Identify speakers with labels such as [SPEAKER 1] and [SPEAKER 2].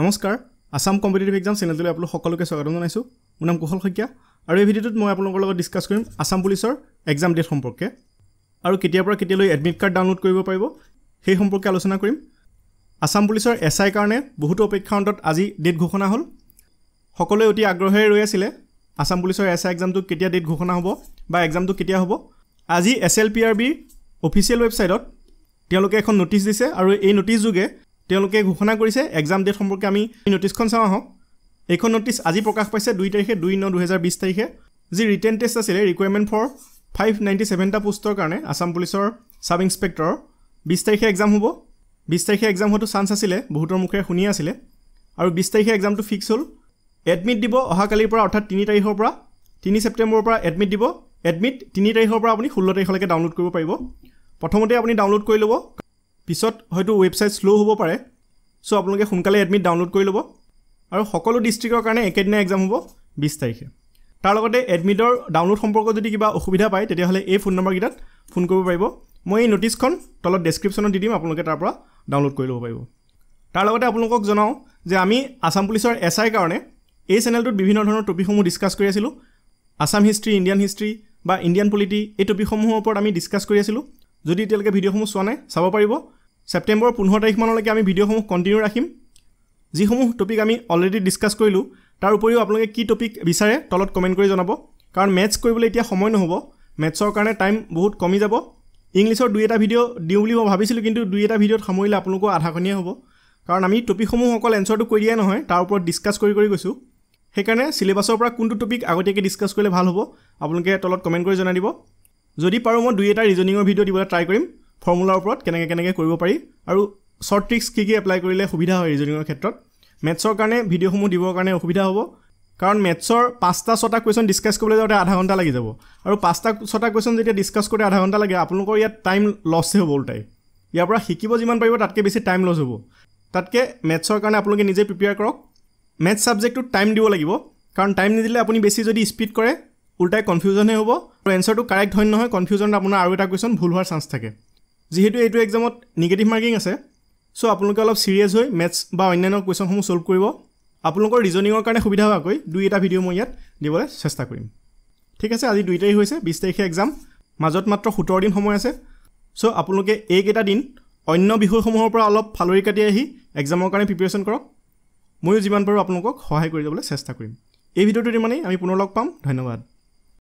[SPEAKER 1] নমস্কাৰ Assam competitive exam চেনেলটোলৈ আপোনালোক সকলোকে স্বাগতম জনাইছোঁ মোৰ নাম কুশল শইকীয়া আৰু এই ভিডিঅ'টোত মই আপোনালোকৰ লগত ডিছকাছ কৰিম আছাম পুলিচৰ এক্সাম ডেট সম্পৰ্কে আৰু কেতিয়াৰ পৰা কেতিয়ালৈ এডমিট কাৰ্ড ডাউনলোড কৰিব পাৰিব সেই সম্পৰ্কে আলোচনা কৰিম আছাম পুলিচৰ এছ আইৰ কাৰণে বহুতো অপেক্ষাৰ অন্তত আজি ডেট ঘোষণা হ'ল সকলোৱে অতি আগ্ৰহেৰে ৰৈ আছিলে আছাম পুলিচৰ এছ আই এক্সামটো কেতিয়া ডেট ঘোষণা হ'ব বা এক্সামটো কেতিয়া হ'ব আজি এছ এল পি আৰ বিৰ অফিচিয়েল ৱেবছাইটত তেওঁলোকে এখন নটিছ দিছে আৰু এই ন'টিছযোগে তেওঁলোকে ঘোষণা কৰিছে এক্সাম ডেট সম্পৰ্কে আমি নটিছখন চাওঁ আহক এইখন নটিছ আজি প্ৰকাশ পাইছে দুই তাৰিখে দুই ন দুহেজাৰ বিছ তাৰিখে যি ৰিটেন টেষ্ট আছিলে ৰিকুৱাৰমেণ্ট ফৰ ফাইভ নাইণ্টি ছেভেনটা পোষ্টৰ কাৰণে আছাম পুলিচৰ ছাব ইন্সপেক্টৰৰ বিছ তাৰিখে এক্সাম হ'ব বিছ তাৰিখে এক্সাম হোৱাটো চান্স আছিলে বহুতৰ মুখেৰে শুনি আছিলে আৰু বিছ তাৰিখে এক্সামটো ফিক্স হ'ল এডমিট দিব অহাকালিৰ পৰা অৰ্থাৎ তিনি তাৰিখৰ পৰা তিনি ছেপ্টেম্বৰৰ পৰা এডমিট দিব এডমিট তিনি তাৰিখৰ পৰা আপুনি ষোল্ল তাৰিখলৈকে ডাউনলোড কৰিব পাৰিব প্ৰথমতে আপুনি ডাউনলোড কৰি ল'ব পিছত হয়তো ৱেবছাইট শ্ল' হ'ব পাৰে চ' আপোনালোকে সোনকালে এডমিট ডাউনলোড কৰি ল'ব আৰু সকলো ডিষ্ট্ৰিক্টৰ কাৰণে একেদিনাই এক্সাম হ'ব বিছ তাৰিখে তাৰ লগতে এডমিটৰ ডাউনলোড সম্পৰ্কত যদি কিবা অসুবিধা পায় তেতিয়াহ'লে এই ফোন নম্বৰকেইটাত ফোন কৰিব পাৰিব মই এই নটিছখন তলত ডেছক্ৰিপশ্যনত দি দিম আপোনালোকে তাৰ পৰা ডাউনলোড কৰি ল'ব পাৰিব তাৰ লগতে আপোনালোকক জনাওঁ যে আমি আছাম পুলিচৰ এছ আইৰ কাৰণে এই চেনেলটোত বিভিন্ন ধৰণৰ টপিকসমূহ ডিছকাছ কৰি আছিলোঁ আছাম হিষ্ট্ৰী ইণ্ডিয়ান হিষ্ট্ৰী বা ইণ্ডিয়ান পলিটি এই টপিকসমূহৰ ওপৰত আমি ডিছকাছ কৰি আছিলোঁ যদি এতিয়ালৈকে ভিডিঅ'সমূহ চোৱা নাই চাব পাৰিব ছেপ্টেম্বৰ পোন্ধৰ তাৰিখমানলৈকে আমি ভিডিঅ'সমূহ কণ্টিনিউ ৰাখিম যিসমূহ টপিক আমি অলৰেডি ডিছকাছ কৰিলোঁ তাৰ উপৰিও আপোনালোকে কি টপিক বিচাৰে তলত কমেণ্ট কৰি জনাব কাৰণ মেথছ কৰিবলৈ এতিয়া সময় নহ'ব মেথছৰ কাৰণে টাইম বহুত কমি যাব ইংলিছৰ দুই এটা ভিডিঅ' দিওঁ বুলি মই ভাবিছিলোঁ কিন্তু দুই এটা ভিডিঅ'ত সামৰিলে আপোনালোকৰ আধাখনীয়া হ'ব কাৰণ আমি টপিকসমূহ অকল এনচাৰটো কৰি দিয়াই নহয় তাৰ ওপৰত ডিছকাছ কৰি কৰি গৈছোঁ সেইকাৰণে ছিলেবাছৰ পৰা কোনটো টপিক আগতীয়াকৈ ডিছকাছ কৰিলে ভাল হ'ব আপোনালোকে তলত কমেণ্ট কৰি জনাই দিব যদি পাৰোঁ মই দুই এটা ৰিজনিঙৰ ভিডিঅ' দিবলৈ ট্ৰাই কৰিম ফৰ্মুলাৰ ওপৰত কেনেকৈ কেনেকৈ কৰিব পাৰি আৰু শ্বৰ্ট ট্ৰিক্স কি কি এপ্লাই কৰিলে সুবিধা হয় ৰিজনিঙৰ ক্ষেত্ৰত মেথছৰ কাৰণে ভিডিঅ'সমূহ দিবৰ কাৰণে অসুবিধা হ'ব কাৰণ মেথছৰ পাঁচটা ছটা কুৱেশ্যন ডিছকাছ কৰিবলৈ যাওঁতে আধা ঘণ্টা লাগি যাব আৰু পাঁচটা ছটা কুৱেশ্যন যেতিয়া ডিছকাছ কৰোঁতে আধা ঘণ্টা লাগে আপোনালোকৰ ইয়াত টাইম লছহে হ'ব ওলটাই ইয়াৰ পৰা শিকিব যিমান পাৰিব তাতকৈ বেছি টাইম লছ হ'ব তাতকৈ মেথছৰ কাৰণে আপোনালোকে নিজে প্ৰিপেয়াৰ কৰক মেথছ ছাবজেক্টটোত টাইম দিব লাগিব কাৰণ টাইম নিদিলে আপুনি বেছি যদি স্পীড কৰে ওলটাই কনফিউজনহে হ'ব আৰু এনচাৰটো কাৰেক্ট হয় নহয় কনফিউজনত আপোনাৰ আৰু এটা কুৱেশ্যন ভুল হোৱাৰ চান্স থাকে যিহেতু এইটো এক্সামত নিগেটিভ মাৰ্কিং আছে চ' আপোনালোকে অলপ ছিৰিয়াছ হৈ মেথছ বা অন্যান্য কুৱেশ্যনসমূহ ছল্ভ কৰিব আপোনালোকৰ ৰিজনিঙৰ কাৰণে সুবিধা হোৱাকৈ দুই এটা ভিডিঅ' মই ইয়াত দিবলৈ চেষ্টা কৰিম ঠিক আছে আজি দুই তাৰিখ হৈছে বিছ তাৰিখে এক্সাম মাজত মাত্ৰ সোতৰ দিন সময় আছে চ' আপোনালোকে এইকেইটা দিন অন্য বিষয়সমূহৰ পৰা অলপ ফালৰি কাটি আহি এক্সামৰ কাৰণে প্ৰিপেৰেশ্যন কৰক ময়ো যিমান পাৰোঁ আপোনালোকক সহায় কৰি যাবলৈ চেষ্টা কৰিম এই ভিডিঅ'টোত ইমানেই আমি পুনৰ লগ পাম ধন্যবাদ